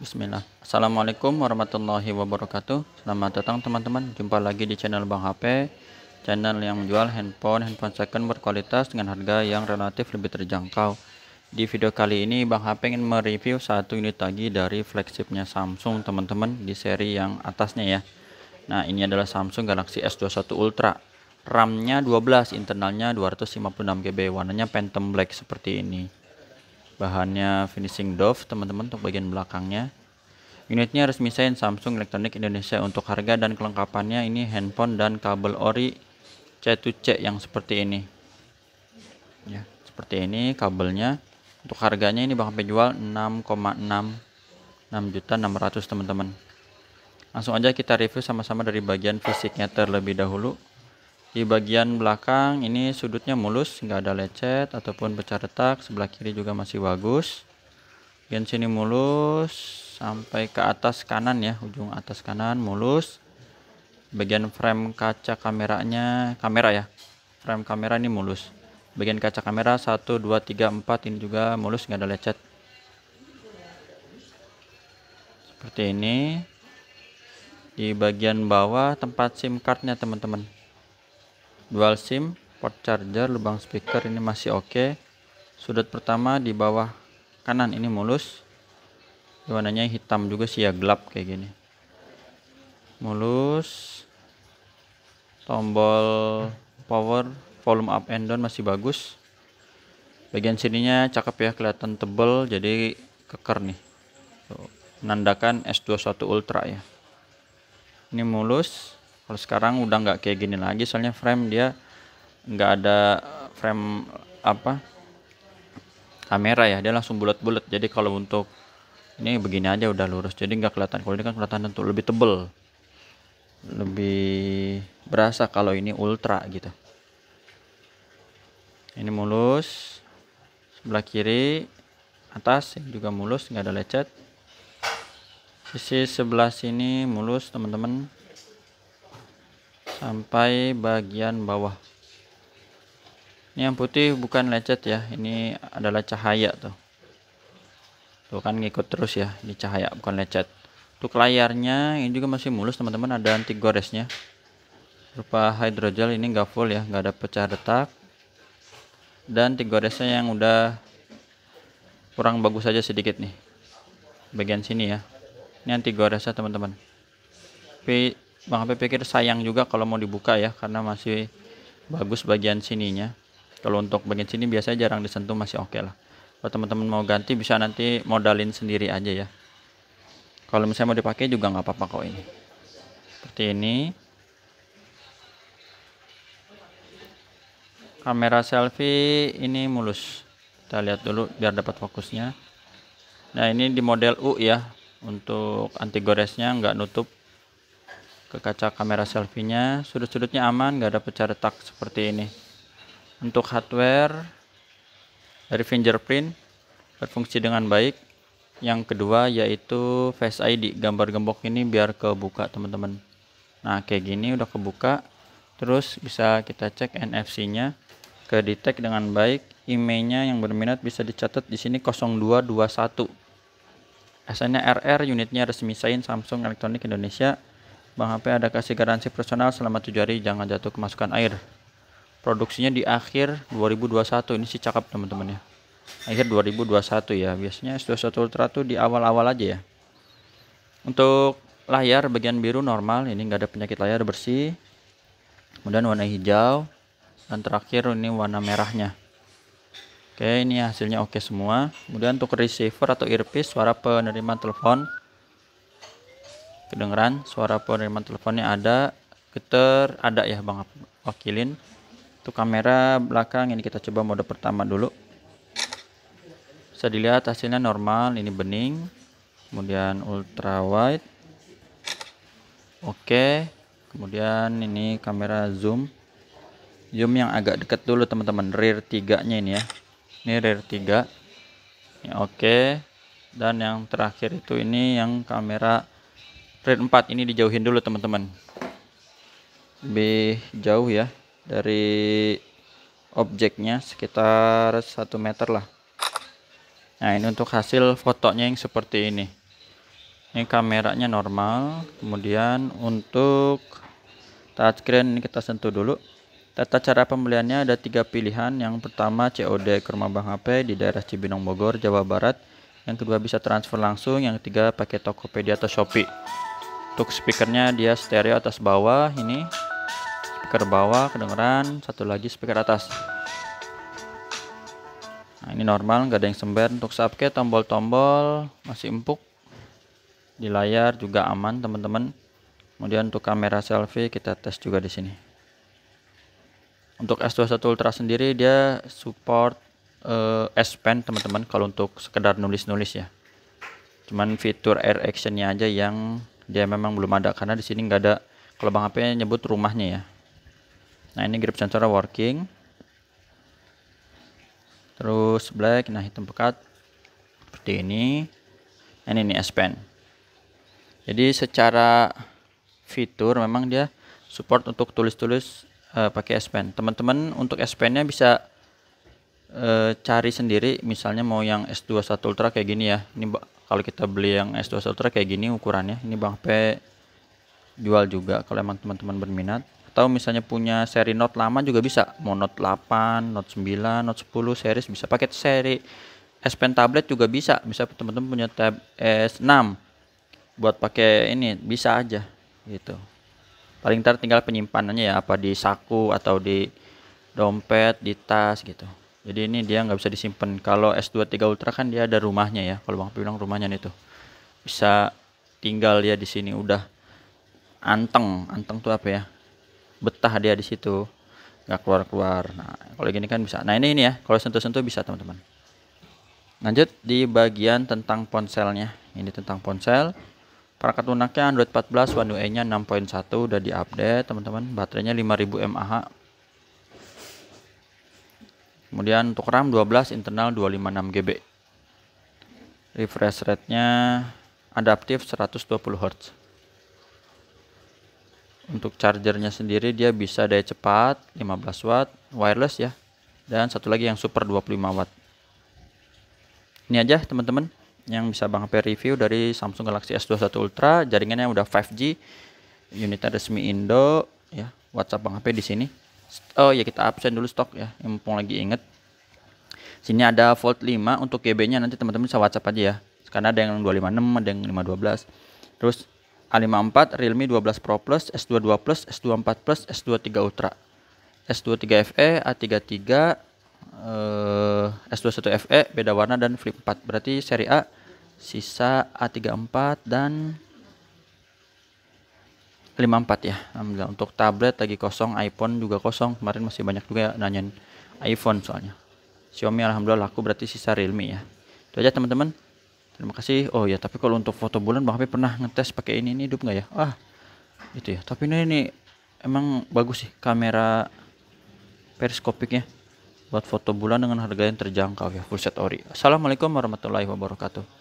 Bismillah Assalamualaikum warahmatullahi wabarakatuh Selamat datang teman-teman Jumpa lagi di channel Bang HP Channel yang menjual handphone Handphone second berkualitas dengan harga yang relatif lebih terjangkau Di video kali ini Bang HP ingin mereview satu unit lagi dari flagshipnya Samsung teman-teman Di seri yang atasnya ya Nah ini adalah Samsung Galaxy S21 Ultra RAM-nya 12, internalnya 256GB, warnanya Phantom Black seperti ini bahannya finishing Dove teman-teman untuk bagian belakangnya unitnya resmi saya Samsung Elektronik Indonesia untuk harga dan kelengkapannya ini handphone dan kabel ori C2C yang seperti ini ya seperti ini kabelnya untuk harganya ini bakal penjual jual 6,6 juta 600 teman-teman langsung aja kita review sama-sama dari bagian fisiknya terlebih dahulu di bagian belakang ini sudutnya mulus nggak ada lecet ataupun pecah retak sebelah kiri juga masih bagus bagian sini mulus sampai ke atas kanan ya ujung atas kanan mulus bagian frame kaca kameranya kamera ya frame kamera ini mulus bagian kaca kamera 1 2 3 4 ini juga mulus nggak ada lecet seperti ini di bagian bawah tempat SIM cardnya teman-teman dual sim port charger lubang speaker ini masih oke okay. sudut pertama di bawah kanan ini mulus warnanya hitam juga sih ya gelap kayak gini mulus tombol power volume up and down masih bagus bagian sininya cakep ya kelihatan tebel jadi keker nih Tuh, menandakan S21 Ultra ya ini mulus kalau sekarang udah nggak kayak gini lagi soalnya frame dia nggak ada eh, frame apa kamera ya dia langsung bulat-bulat jadi kalau untuk ini begini aja udah lurus jadi nggak kelihatan kalau ini kan kelihatan tentu lebih tebel lebih berasa kalau ini ultra gitu ini mulus sebelah kiri atas juga mulus nggak ada lecet sisi sebelah sini mulus teman-teman sampai bagian bawah ini yang putih bukan lecet ya ini adalah cahaya tuh tuh kan ngikut terus ya ini cahaya bukan lecet untuk layarnya ini juga masih mulus teman-teman ada anti goresnya berupa hydrogel ini enggak full ya enggak ada pecah retak dan anti goresnya yang udah kurang bagus aja sedikit nih bagian sini ya ini anti goresnya teman-teman Bang HP pikir sayang juga kalau mau dibuka ya karena masih bagus bagian sininya. Kalau untuk bagian sini biasanya jarang disentuh masih oke okay lah. Kalau teman-teman mau ganti bisa nanti modalin sendiri aja ya. Kalau misalnya mau dipakai juga nggak apa-apa kok ini. Seperti ini. Kamera selfie ini mulus. Kita lihat dulu biar dapat fokusnya. Nah ini di model U ya untuk anti goresnya nggak nutup ke kaca kamera selfie-nya. Sudut-sudutnya aman, nggak ada pecah retak seperti ini. Untuk hardware dari fingerprint berfungsi dengan baik. Yang kedua yaitu Face ID. Gambar gembok ini biar kebuka, teman-teman. Nah, kayak gini udah kebuka. Terus bisa kita cek NFC-nya ke detect dengan baik. IMEI-nya yang berminat bisa dicatat di sini 0221. Asalnya RR unitnya resmi sign Samsung Elektronik Indonesia Bank HP ada kasih garansi personal selama 7 hari jangan jatuh kemasukan air. Produksinya di akhir 2021 ini sih cakep teman-teman ya. Akhir 2021 ya. Biasanya S21 Ultra tuh di awal-awal aja ya. Untuk layar bagian biru normal ini enggak ada penyakit layar bersih. Kemudian warna hijau dan terakhir ini warna merahnya. Oke, ini hasilnya oke semua. Kemudian untuk receiver atau earpiece suara penerima telepon kedengeran suara penerimaan teleponnya ada geter ada ya bang wakilin itu kamera belakang ini kita coba mode pertama dulu bisa dilihat hasilnya normal ini bening kemudian ultra wide oke kemudian ini kamera zoom zoom yang agak dekat dulu teman-teman rear nya ini ya ini rear tiga ini ya, oke dan yang terakhir itu ini yang kamera red 4 ini dijauhin dulu teman-teman. Lebih jauh ya dari objeknya sekitar 1 meter lah. Nah, ini untuk hasil fotonya yang seperti ini. Ini kameranya normal, kemudian untuk touchscreen ini kita sentuh dulu. Tata cara pembeliannya ada tiga pilihan. Yang pertama COD ke rumah Bang HP di daerah Cibinong Bogor, Jawa Barat. Yang kedua bisa transfer langsung, yang ketiga pakai Tokopedia atau Shopee untuk speakernya dia stereo atas bawah ini speaker bawah kedengeran satu lagi speaker atas nah ini normal nggak ada yang sember untuk subke tombol-tombol masih empuk di layar juga aman teman-teman kemudian untuk kamera selfie kita tes juga di sini untuk S21 Ultra sendiri dia support uh, S Pen teman-teman kalau untuk sekedar nulis-nulis ya cuman fitur air actionnya aja yang dia memang belum ada karena di sini nggak ada kalau bang HP nyebut rumahnya ya nah ini grip sensor working terus black nah hitam pekat seperti ini dan nah, ini S Pen jadi secara fitur memang dia support untuk tulis-tulis uh, pakai S Pen teman-teman untuk S nya bisa uh, cari sendiri misalnya mau yang S21 Ultra kayak gini ya ini kalau kita beli yang S2 Ultra kayak gini ukurannya ini Bang P jual juga kalau emang teman-teman berminat atau misalnya punya seri Note lama juga bisa mau Note 8, Note 9, Note 10 series bisa paket seri S Pen tablet juga bisa bisa teman-teman punya tab S6 buat pakai ini bisa aja gitu paling ntar tinggal penyimpanannya ya apa di saku atau di dompet di tas gitu jadi ini dia nggak bisa disimpan. Kalau S23 Ultra kan dia ada rumahnya ya. Kalau Bang bilang rumahnya itu Bisa tinggal dia di sini udah anteng. Anteng tuh apa ya? Betah dia di situ. Nggak keluar-keluar. Nah, kalau gini kan bisa. Nah, ini ini ya. Kalau sentuh-sentuh bisa, teman-teman. Lanjut di bagian tentang ponselnya. Ini tentang ponsel. Perangkat lunaknya Android 14 One UI-nya 6.1 udah diupdate, teman-teman. Baterainya 5000 mAh kemudian untuk RAM 12 internal 256GB refresh rate-nya adaptif 120Hz untuk chargernya sendiri dia bisa daya cepat 15 watt wireless ya dan satu lagi yang super 25 watt ini aja teman-teman yang bisa Bang HP review dari Samsung Galaxy S21 Ultra jaringannya udah 5G unitnya resmi Indo ya WhatsApp Bang HP di sini oh ya kita absen dulu stok ya yang mumpung lagi inget sini ada volt 5 untuk GB nya nanti teman-teman bisa whatsapp aja ya karena ada yang 256 ada yang 512 terus A54 Realme 12 Pro Plus S22 Plus S24 Plus S23 Ultra S23 FE A33 eh, S21 FE beda warna dan flip 4 berarti seri A sisa A34 dan 54 ya Alhamdulillah untuk tablet lagi kosong iPhone juga kosong kemarin masih banyak juga nanyain iPhone soalnya Xiaomi Alhamdulillah laku berarti sisa Realme ya itu aja teman-teman terima kasih oh ya tapi kalau untuk foto bulan Bang Hafi pernah ngetes pakai ini ini hidup nggak ya ah itu ya tapi ini, ini emang bagus sih kamera periskopiknya buat foto bulan dengan harga yang terjangkau ya full set ori assalamualaikum warahmatullahi wabarakatuh